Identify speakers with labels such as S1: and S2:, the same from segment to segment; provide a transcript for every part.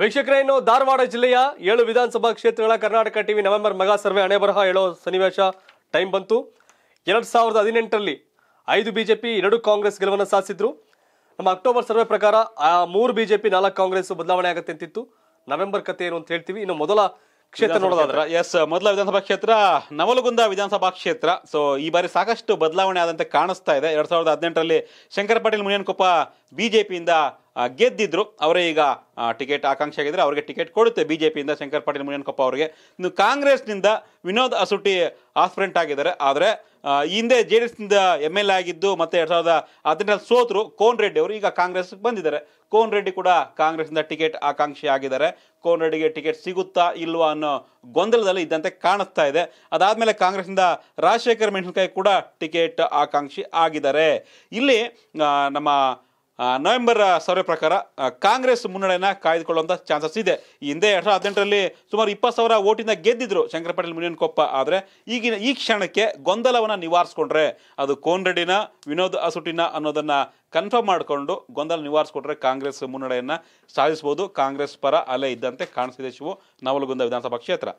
S1: ವೀಕ್ಷಕರೇ ಇನ್ನು ಧಾರವಾಡ ಜಿಲ್ಲೆಯ ಏಳು ವಿಧಾನಸಭಾ ಕ್ಷೇತ್ರಗಳ ಕರ್ನಾಟಕ ಟಿವಿ ನವೆಂಬರ್ ಮಗಾ ಸರ್ವೆ ಹಣೆ ಬರಹ ಹೇಳೋ ಸನ್ನಿವೇಶ ಟೈಮ್ ಬಂತು ಎರಡು ಸಾವಿರದ ಹದಿನೆಂಟರಲ್ಲಿ ಐದು ಬಿಜೆಪಿ ಎರಡು ಕಾಂಗ್ರೆಸ್ ಗೆಲುವನ್ನು ಸಾಧಿಸಿದ್ರು ನಮ್ಮ ಅಕ್ಟೋಬರ್ ಸರ್ವೆ ಪ್ರಕಾರ ಆ ಮೂರು ಬಿಜೆಪಿ ನಾಲ್ಕು ಕಾಂಗ್ರೆಸ್ ಬದಲಾವಣೆ ಆಗುತ್ತೆ ಅಂತಿತ್ತು ನವೆಂಬರ್ ಕತೆ ಏನು ಅಂತ ಹೇಳ್ತೀವಿ ಇನ್ನು ಮೊದಲ ಕ್ಷೇತ್ರ ನೋಡೋದಾದ್ರೆ
S2: ಎಸ್ ಮೊದಲ ವಿಧಾನಸಭಾ ಕ್ಷೇತ್ರ ನವಲಗುಂದ ವಿಧಾನಸಭಾ ಕ್ಷೇತ್ರ ಸೊ ಈ ಬಾರಿ ಸಾಕಷ್ಟು ಬದಲಾವಣೆ ಆದಂತೆ ಕಾಣಿಸ್ತಾ ಇದೆ ಎರಡ್ ಸಾವಿರದ ಹದಿನೆಂಟರಲ್ಲಿ ಶಂಕರ ಪಾಟೀಲ್ ಮುನಿಯನ್ಕೊಪ್ಪ ಬಿಜೆಪಿಯಿಂದ ಗೆದ್ದಿದ್ರು ಅವರೇ ಈಗ ಟಿಕೆಟ್ ಆಕಾಂಕ್ಷೆ ಆಗಿದ್ರೆ ಅವರಿಗೆ ಟಿಕೆಟ್ ಕೊಡುತ್ತೆ ಬಿ ಜೆ ಪಿಯಿಂದ ಶಂಕರ್ ಪಾಟೀಲ್ ಮುನಿಯನ್ಕೊಪ್ಪ ಅವರಿಗೆ ಇನ್ನು ಕಾಂಗ್ರೆಸ್ನಿಂದ ವಿನೋದ್ ಅಸುಟಿ ಆಸ್ಪ್ರೆಂಟ್ ಆಗಿದ್ದಾರೆ ಆದರೆ ಹಿಂದೆ ಜೆ ಡಿ ಎಸ್ನಿಂದ ಎಮ್ ಎಲ್ ಎ ಆಗಿದ್ದು ಮತ್ತು ಎರಡು ಸಾವಿರದ ಹದಿನೆಂಟರಲ್ಲಿ ಸೋತರು ಕೋನ್ ರೆಡ್ಡಿ ಅವರು ಈಗ ಕಾಂಗ್ರೆಸ್ಗೆ ಬಂದಿದ್ದಾರೆ ಕೋನ್ ರೆಡ್ಡಿ ಕೂಡ ಕಾಂಗ್ರೆಸ್ನಿಂದ ಟಿಕೆಟ್ ಆಕಾಂಕ್ಷಿ ಆಗಿದ್ದಾರೆ ಕೋನ್ ರೆಡ್ಡಿಗೆ ಟಿಕೆಟ್ ಸಿಗುತ್ತಾ ಇಲ್ವಾ ಅನ್ನೋ ಗೊಂದಲದಲ್ಲಿ ಇದ್ದಂತೆ ಕಾಣಿಸ್ತಾ ಇದೆ ಅದಾದಮೇಲೆ ಕಾಂಗ್ರೆಸ್ನಿಂದ ರಾಜಶೇಖರ್ ಮೆಣಸಿನ್ಕಾಯಿ ಕೂಡ ಟಿಕೆಟ್ ಆಕಾಂಕ್ಷಿ ಆಗಿದ್ದಾರೆ ಇಲ್ಲಿ ನಮ್ಮ ನವೆಂಬರ್ ಸರ್ವೆ ಪ್ರಕಾರ ಕಾಂಗ್ರೆಸ್ ಮುನ್ನಡೆಯನ್ನ ಕಾಯ್ದುಕೊಳ್ಳುವಂಥ ಚಾನ್ಸಸ್ ಇದೆ ಹಿಂದೆ ಎರಡು ಸಾವಿರದ ಹದಿನೆಂಟರಲ್ಲಿ ಸುಮಾರು ಇಪ್ಪತ್ತು ಸಾವಿರ ಓಟಿಂದ ಗೆದ್ದಿದ್ರು ಶಂಕರ ಪಟೇಲ್ ಮುನಿಯನ್ಕೊಪ್ಪ ಆದರೆ ಈಗಿನ ಈ ಕ್ಷಣಕ್ಕೆ ಗೊಂದಲವನ್ನು ನಿವಾರಿಸ್ಕೊಂಡ್ರೆ ಅದು ಕೋನ್ರೆಡ್ಡಿನ ವಿನೋದ್ ಅಸುಟಿನ ಅನ್ನೋದನ್ನು ಕನ್ಫರ್ಮ್ ಮಾಡಿಕೊಂಡು ಗೊಂದಲ ನಿವಾರಿಸ್ಕೊಟ್ರೆ ಕಾಂಗ್ರೆಸ್ ಮುನ್ನಡೆಯನ್ನು ಸಾಧಿಸ್ಬೋದು ಕಾಂಗ್ರೆಸ್ ಪರ ಅಲೆ ಇದ್ದಂತೆ ಕಾಣಿಸಿದೆ ಶಿವು ನವಲಗುಂದ ವಿಧಾನಸಭಾ ಕ್ಷೇತ್ರ